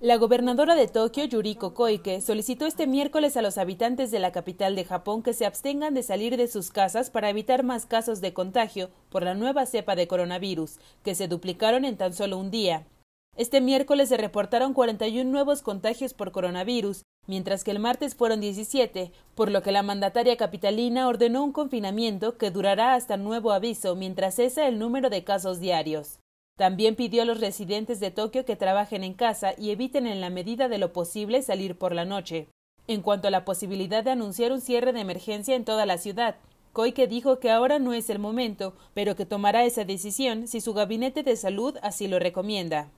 La gobernadora de Tokio, Yuriko Koike, solicitó este miércoles a los habitantes de la capital de Japón que se abstengan de salir de sus casas para evitar más casos de contagio por la nueva cepa de coronavirus, que se duplicaron en tan solo un día. Este miércoles se reportaron 41 nuevos contagios por coronavirus, mientras que el martes fueron 17, por lo que la mandataria capitalina ordenó un confinamiento que durará hasta nuevo aviso mientras cesa el número de casos diarios. También pidió a los residentes de Tokio que trabajen en casa y eviten en la medida de lo posible salir por la noche. En cuanto a la posibilidad de anunciar un cierre de emergencia en toda la ciudad, Koike dijo que ahora no es el momento, pero que tomará esa decisión si su gabinete de salud así lo recomienda.